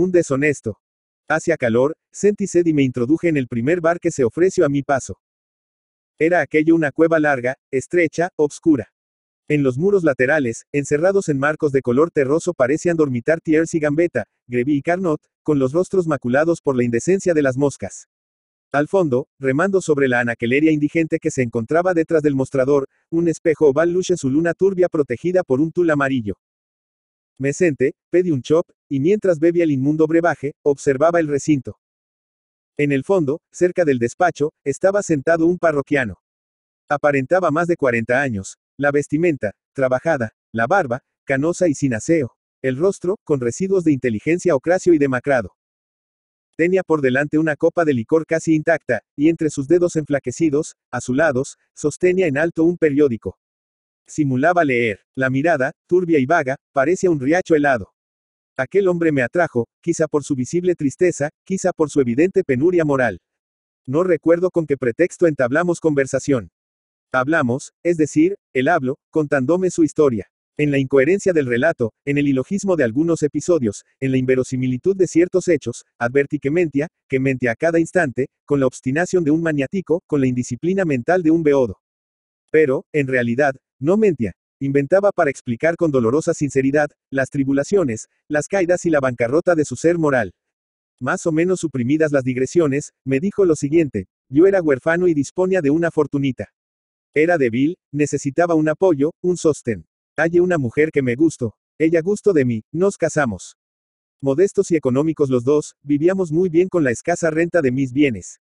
Un deshonesto. Hacia calor, sentí sed y me introduje en el primer bar que se ofreció a mi paso. Era aquello una cueva larga, estrecha, obscura. En los muros laterales, encerrados en marcos de color terroso, parecían dormitar Thiers y Gambetta, Grevy y Carnot, con los rostros maculados por la indecencia de las moscas. Al fondo, remando sobre la anaqueleria indigente que se encontraba detrás del mostrador, un espejo oval luce su luna turbia protegida por un tul amarillo. Me senté, pedí un chop, y mientras bebía el inmundo brebaje, observaba el recinto. En el fondo, cerca del despacho, estaba sentado un parroquiano. Aparentaba más de 40 años, la vestimenta, trabajada, la barba, canosa y sin aseo, el rostro, con residuos de inteligencia ocracio y demacrado. Tenía por delante una copa de licor casi intacta, y entre sus dedos enflaquecidos, azulados, sostenía en alto un periódico. Simulaba leer. La mirada, turbia y vaga, a un riacho helado. Aquel hombre me atrajo, quizá por su visible tristeza, quizá por su evidente penuria moral. No recuerdo con qué pretexto entablamos conversación. Hablamos, es decir, él hablo, contándome su historia. En la incoherencia del relato, en el ilogismo de algunos episodios, en la inverosimilitud de ciertos hechos, advertí que mentía, que mentía a cada instante, con la obstinación de un maniático, con la indisciplina mental de un beodo. Pero, en realidad, no mentía. Inventaba para explicar con dolorosa sinceridad, las tribulaciones, las caídas y la bancarrota de su ser moral. Más o menos suprimidas las digresiones, me dijo lo siguiente, yo era huérfano y disponía de una fortunita. Era débil, necesitaba un apoyo, un sostén. Halle una mujer que me gustó. Ella gustó de mí, nos casamos. Modestos y económicos los dos, vivíamos muy bien con la escasa renta de mis bienes.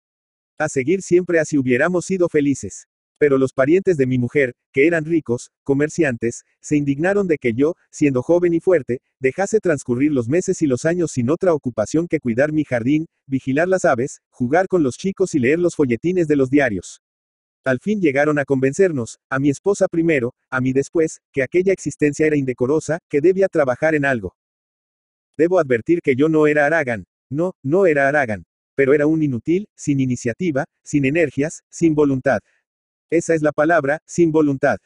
A seguir siempre así hubiéramos sido felices. Pero los parientes de mi mujer, que eran ricos, comerciantes, se indignaron de que yo, siendo joven y fuerte, dejase transcurrir los meses y los años sin otra ocupación que cuidar mi jardín, vigilar las aves, jugar con los chicos y leer los folletines de los diarios. Al fin llegaron a convencernos, a mi esposa primero, a mí después, que aquella existencia era indecorosa, que debía trabajar en algo. Debo advertir que yo no era Aragán. No, no era Aragán. Pero era un inútil, sin iniciativa, sin energías, sin voluntad, esa es la palabra, sin voluntad.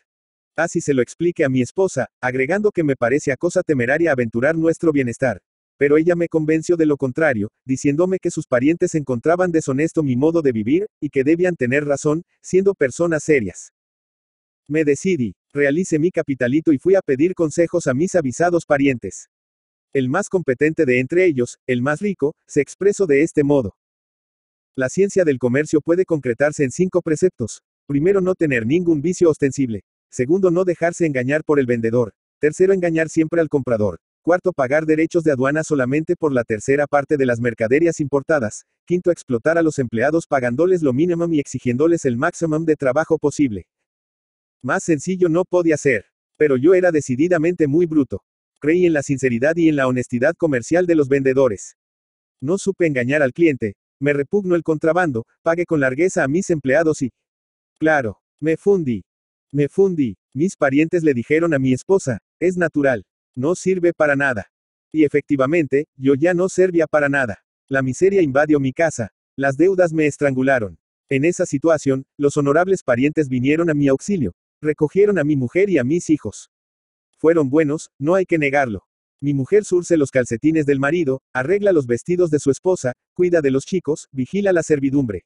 Así se lo expliqué a mi esposa, agregando que me parece a cosa temeraria aventurar nuestro bienestar. Pero ella me convenció de lo contrario, diciéndome que sus parientes encontraban deshonesto mi modo de vivir, y que debían tener razón, siendo personas serias. Me decidí, realicé mi capitalito y fui a pedir consejos a mis avisados parientes. El más competente de entre ellos, el más rico, se expresó de este modo. La ciencia del comercio puede concretarse en cinco preceptos. Primero, no tener ningún vicio ostensible. Segundo, no dejarse engañar por el vendedor. Tercero, engañar siempre al comprador. Cuarto, pagar derechos de aduana solamente por la tercera parte de las mercaderías importadas. Quinto, explotar a los empleados pagándoles lo mínimo y exigiéndoles el máximo de trabajo posible. Más sencillo no podía ser. Pero yo era decididamente muy bruto. Creí en la sinceridad y en la honestidad comercial de los vendedores. No supe engañar al cliente, me repugno el contrabando, pague con largueza a mis empleados y, Claro. Me fundí. Me fundí. Mis parientes le dijeron a mi esposa, es natural. No sirve para nada. Y efectivamente, yo ya no servía para nada. La miseria invadió mi casa. Las deudas me estrangularon. En esa situación, los honorables parientes vinieron a mi auxilio. Recogieron a mi mujer y a mis hijos. Fueron buenos, no hay que negarlo. Mi mujer surce los calcetines del marido, arregla los vestidos de su esposa, cuida de los chicos, vigila la servidumbre.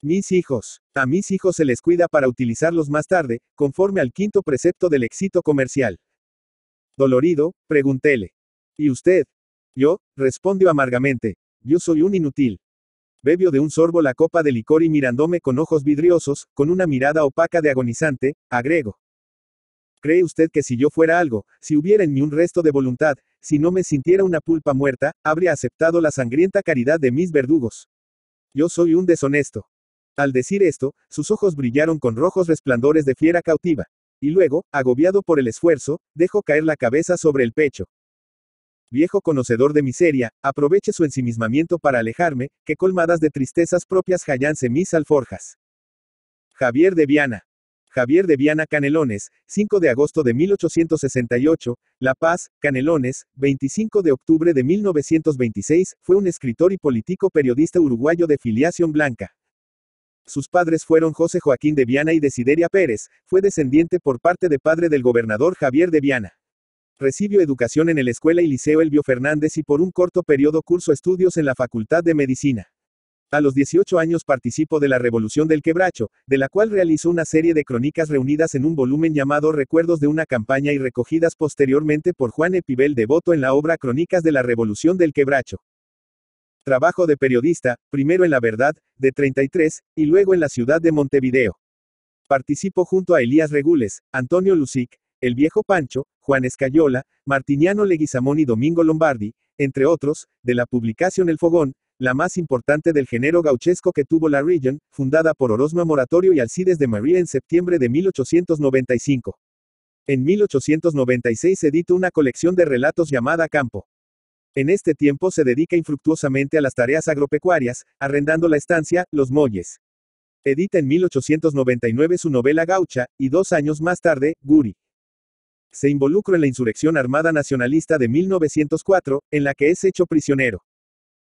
Mis hijos. A mis hijos se les cuida para utilizarlos más tarde, conforme al quinto precepto del éxito comercial. Dolorido, preguntéle. ¿Y usted? Yo, respondió amargamente. Yo soy un inútil. Bebió de un sorbo la copa de licor y mirándome con ojos vidriosos, con una mirada opaca de agonizante, agrego. ¿Cree usted que si yo fuera algo, si hubiera en mí un resto de voluntad, si no me sintiera una pulpa muerta, habría aceptado la sangrienta caridad de mis verdugos? Yo soy un deshonesto. Al decir esto, sus ojos brillaron con rojos resplandores de fiera cautiva. Y luego, agobiado por el esfuerzo, dejó caer la cabeza sobre el pecho. Viejo conocedor de miseria, aproveche su ensimismamiento para alejarme, que colmadas de tristezas propias hallanse mis alforjas. Javier de Viana. Javier de Viana Canelones, 5 de agosto de 1868, La Paz, Canelones, 25 de octubre de 1926, fue un escritor y político periodista uruguayo de filiación blanca. Sus padres fueron José Joaquín de Viana y Desideria Pérez, fue descendiente por parte de padre del gobernador Javier de Viana. Recibió educación en la Escuela y Liceo Elvio Fernández y por un corto periodo cursó estudios en la Facultad de Medicina. A los 18 años participó de la Revolución del Quebracho, de la cual realizó una serie de crónicas reunidas en un volumen llamado Recuerdos de una campaña y recogidas posteriormente por Juan Epibel Devoto en la obra Crónicas de la Revolución del Quebracho. Trabajo de periodista, primero en La Verdad, de 33, y luego en la ciudad de Montevideo. Participó junto a Elías Regules, Antonio Lucic, El Viejo Pancho, Juan Escayola, Martiniano Leguizamón y Domingo Lombardi, entre otros, de la publicación El Fogón, la más importante del género gauchesco que tuvo la Region, fundada por Orozma Moratorio y Alcides de María en septiembre de 1895. En 1896 editó una colección de relatos llamada Campo. En este tiempo se dedica infructuosamente a las tareas agropecuarias, arrendando la estancia, Los Molles. Edita en 1899 su novela Gaucha, y dos años más tarde, Guri. Se involucró en la insurrección armada nacionalista de 1904, en la que es hecho prisionero.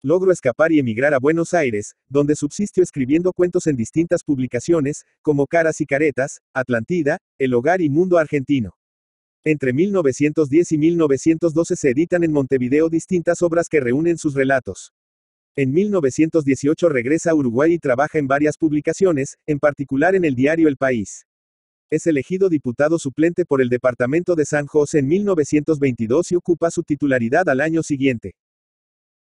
Logró escapar y emigrar a Buenos Aires, donde subsistió escribiendo cuentos en distintas publicaciones, como Caras y Caretas, Atlantida, El Hogar y Mundo Argentino. Entre 1910 y 1912 se editan en Montevideo distintas obras que reúnen sus relatos. En 1918 regresa a Uruguay y trabaja en varias publicaciones, en particular en el diario El País. Es elegido diputado suplente por el departamento de San José en 1922 y ocupa su titularidad al año siguiente.